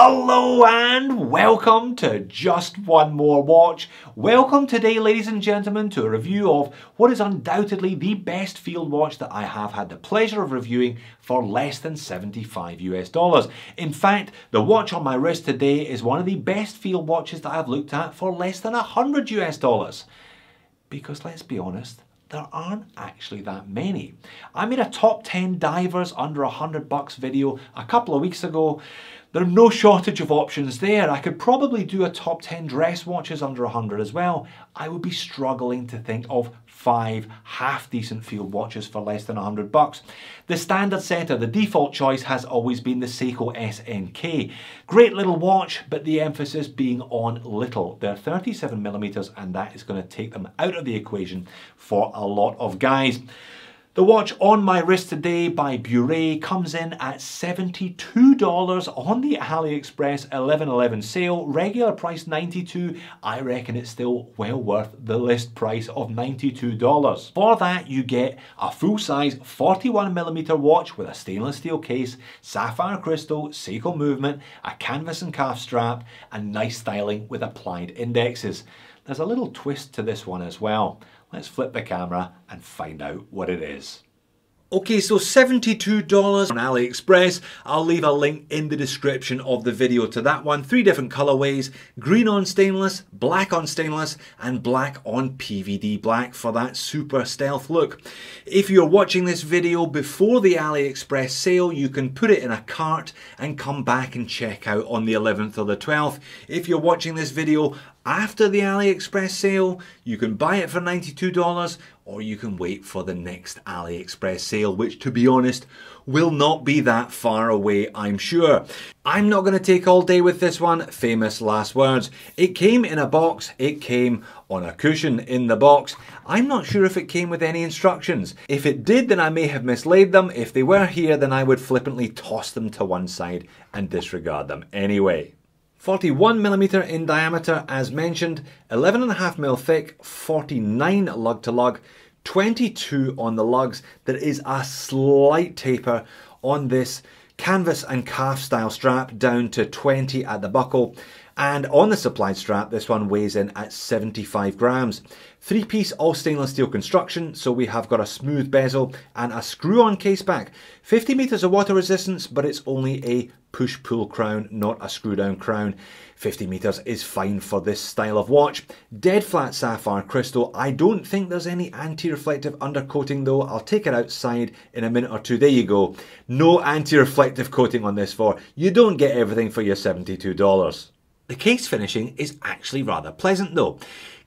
Hello and welcome to Just One More Watch. Welcome today, ladies and gentlemen, to a review of what is undoubtedly the best field watch that I have had the pleasure of reviewing for less than 75 US dollars. In fact, the watch on my wrist today is one of the best field watches that I've looked at for less than 100 US dollars. Because let's be honest, there aren't actually that many. I made a top 10 divers under 100 bucks video a couple of weeks ago. There's no shortage of options there. I could probably do a top 10 dress watches under 100 as well. I would be struggling to think of five half decent field watches for less than 100 bucks. The standard setter, the default choice has always been the Seiko SNK. Great little watch, but the emphasis being on little. They're 37 millimeters and that is gonna take them out of the equation for a lot of guys. The watch on my wrist today by Bure comes in at $72 on the AliExpress 1111 sale, regular price 92. I reckon it's still well worth the list price of $92. For that you get a full size 41mm watch with a stainless steel case, sapphire crystal, Seiko movement, a canvas and calf strap, and nice styling with applied indexes. There's a little twist to this one as well. Let's flip the camera and find out what it is. Okay, so $72 on AliExpress. I'll leave a link in the description of the video to that one. Three different colorways, green on stainless, black on stainless, and black on PVD black for that super stealth look. If you're watching this video before the AliExpress sale, you can put it in a cart and come back and check out on the 11th or the 12th. If you're watching this video after the AliExpress sale, you can buy it for $92 or you can wait for the next AliExpress sale, which to be honest, will not be that far away, I'm sure. I'm not gonna take all day with this one, famous last words. It came in a box, it came on a cushion in the box. I'm not sure if it came with any instructions. If it did, then I may have mislaid them. If they were here, then I would flippantly toss them to one side and disregard them anyway. 41mm in diameter as mentioned, 11.5mm thick, 49 lug to lug, 22 on the lugs. There is a slight taper on this canvas and calf style strap down to 20 at the buckle and on the supplied strap, this one weighs in at 75 grams. Three piece all stainless steel construction, so we have got a smooth bezel and a screw on case back. 50 meters of water resistance, but it's only a push pull crown, not a screw down crown. 50 meters is fine for this style of watch. Dead flat sapphire crystal. I don't think there's any anti-reflective undercoating though. I'll take it outside in a minute or two. There you go. No anti-reflective coating on this for. You don't get everything for your $72. The case finishing is actually rather pleasant though.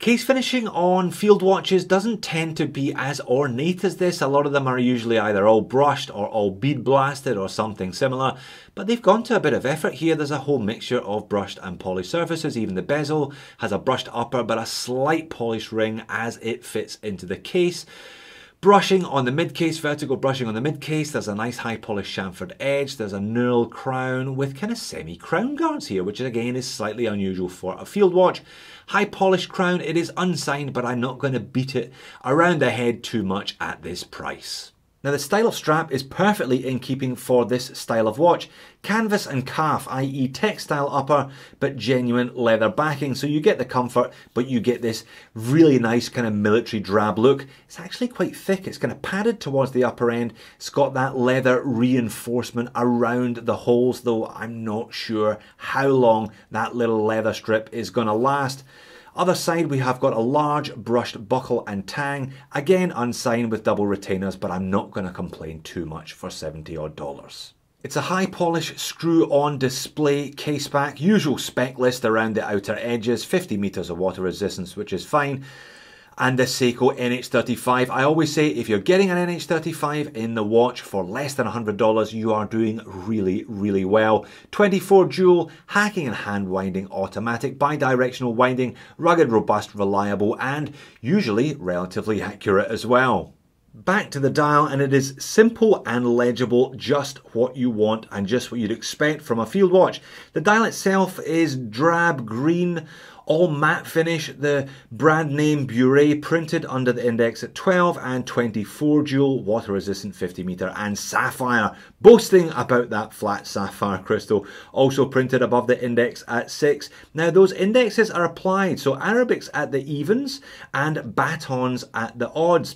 Case finishing on field watches doesn't tend to be as ornate as this. A lot of them are usually either all brushed or all bead blasted or something similar, but they've gone to a bit of effort here. There's a whole mixture of brushed and polished surfaces. Even the bezel has a brushed upper but a slight polished ring as it fits into the case. Brushing on the mid case, vertical brushing on the mid case. There's a nice high polished chamfered edge. There's a knurled crown with kind of semi crown guards here, which again is slightly unusual for a field watch. High polished crown. It is unsigned, but I'm not going to beat it around the head too much at this price. Now the style of strap is perfectly in keeping for this style of watch. Canvas and calf, i.e. textile upper, but genuine leather backing. So you get the comfort, but you get this really nice kind of military drab look. It's actually quite thick. It's kind of padded towards the upper end. It's got that leather reinforcement around the holes, though I'm not sure how long that little leather strip is gonna last. Other side, we have got a large brushed buckle and tang, again unsigned with double retainers, but I'm not going to complain too much for 70 odd dollars. It's a high polish screw on display case back, usual spec list around the outer edges, 50 meters of water resistance, which is fine and the Seiko NH35. I always say if you're getting an NH35 in the watch for less than $100, you are doing really, really well. 24 jewel hacking and hand winding automatic, bi-directional winding, rugged, robust, reliable, and usually relatively accurate as well back to the dial and it is simple and legible just what you want and just what you'd expect from a field watch. The dial itself is drab green all matte finish, the brand name Bure printed under the index at 12 and 24 jewel, water resistant 50 meter, and sapphire, boasting about that flat sapphire crystal, also printed above the index at 6. Now, those indexes are applied, so Arabics at the evens and batons at the odds.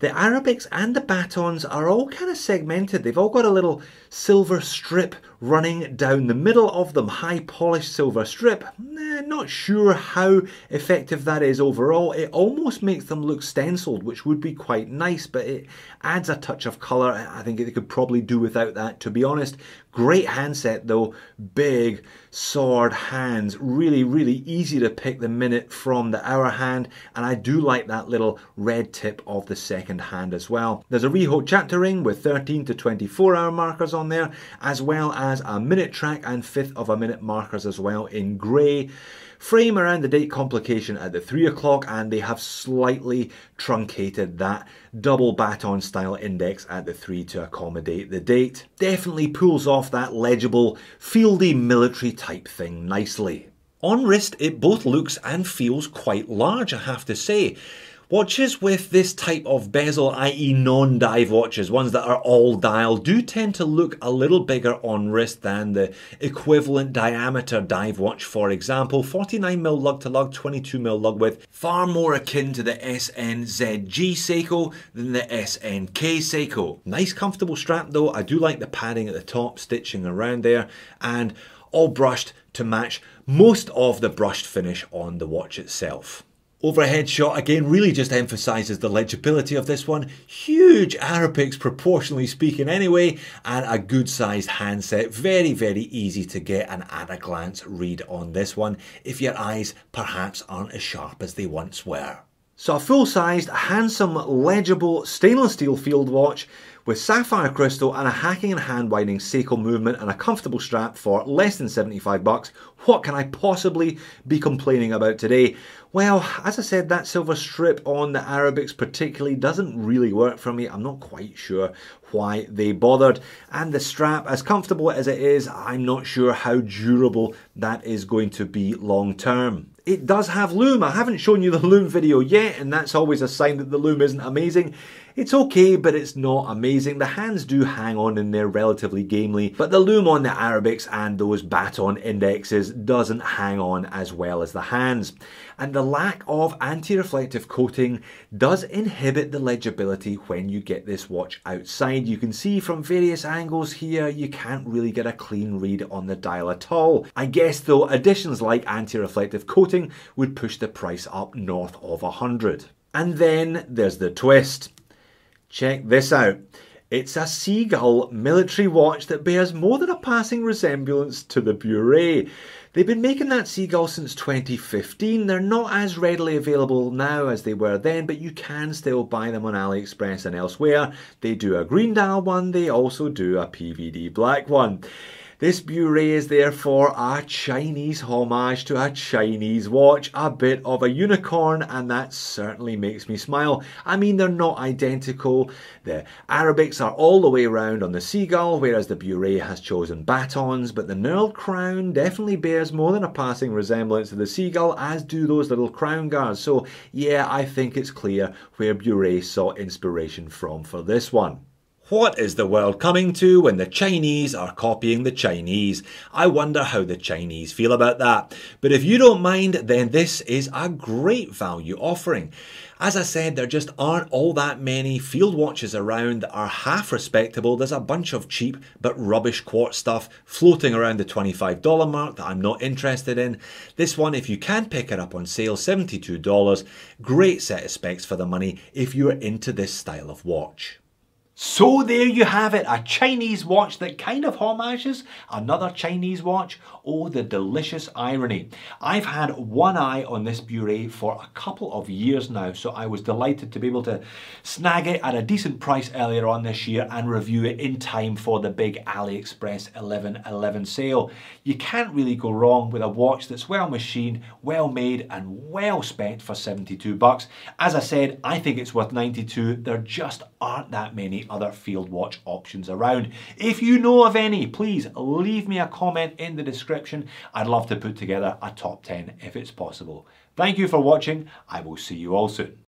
The Arabics and the batons are all kind of segmented. They've all got a little silver strip running down the middle of them, high polished silver strip. Eh, not sure how effective that is overall. It almost makes them look stenciled, which would be quite nice, but it adds a touch of colour. I think they could probably do without that, to be honest. Great handset though, big sword hands, really, really easy to pick the minute from the hour hand, and I do like that little red tip of the second second hand as well. There's a reho chapter ring with 13 to 24 hour markers on there, as well as a minute track and fifth of a minute markers as well in grey frame around the date complication at the 3 o'clock and they have slightly truncated that double baton style index at the 3 to accommodate the date. Definitely pulls off that legible fieldy military type thing nicely. On wrist it both looks and feels quite large I have to say. Watches with this type of bezel, i.e. non-dive watches, ones that are all dial, do tend to look a little bigger on wrist than the equivalent diameter dive watch, for example. 49mm lug to lug, 22mm lug width, far more akin to the SNZG Seiko than the SNK Seiko. Nice comfortable strap though, I do like the padding at the top, stitching around there, and all brushed to match most of the brushed finish on the watch itself. Overhead shot again really just emphasises the legibility of this one. Huge Arabics proportionally speaking anyway and a good sized handset. Very very easy to get an at a glance read on this one if your eyes perhaps aren't as sharp as they once were. So a full-sized, handsome, legible stainless steel field watch with sapphire crystal and a hacking and hand winding Seiko movement and a comfortable strap for less than 75 bucks. What can I possibly be complaining about today? Well, as I said, that silver strip on the Arabics particularly doesn't really work for me. I'm not quite sure why they bothered. And the strap, as comfortable as it is, I'm not sure how durable that is going to be long term. It does have loom. I haven't shown you the loom video yet, and that's always a sign that the loom isn't amazing. It's okay, but it's not amazing. The hands do hang on in there relatively gamely, but the loom on the Arabics and those baton indexes doesn't hang on as well as the hands. And the lack of anti-reflective coating does inhibit the legibility when you get this watch outside. You can see from various angles here, you can't really get a clean read on the dial at all. I guess though, additions like anti-reflective coating would push the price up north of 100. And then there's the twist. Check this out. It's a Seagull military watch that bears more than a passing resemblance to the Bure. They've been making that Seagull since 2015. They're not as readily available now as they were then, but you can still buy them on AliExpress and elsewhere. They do a green dial one, they also do a PVD black one. This beret is therefore a Chinese homage to a Chinese watch, a bit of a unicorn, and that certainly makes me smile. I mean, they're not identical. The Arabics are all the way round on the seagull, whereas the beret has chosen batons, but the knurled crown definitely bears more than a passing resemblance to the seagull, as do those little crown guards. So, yeah, I think it's clear where Bure sought inspiration from for this one. What is the world coming to when the Chinese are copying the Chinese? I wonder how the Chinese feel about that. But if you don't mind, then this is a great value offering. As I said, there just aren't all that many field watches around that are half respectable. There's a bunch of cheap but rubbish quartz stuff floating around the $25 mark that I'm not interested in. This one, if you can pick it up on sale, $72. Great set of specs for the money if you're into this style of watch. So there you have it, a Chinese watch that kind of homages another Chinese watch. Oh, the delicious irony. I've had one eye on this Bure for a couple of years now, so I was delighted to be able to snag it at a decent price earlier on this year and review it in time for the big AliExpress 1111 sale. You can't really go wrong with a watch that's well machined, well made and well spent for 72 bucks. As I said, I think it's worth 92. There just aren't that many other field watch options around. If you know of any, please leave me a comment in the description. I'd love to put together a top 10 if it's possible. Thank you for watching. I will see you all soon.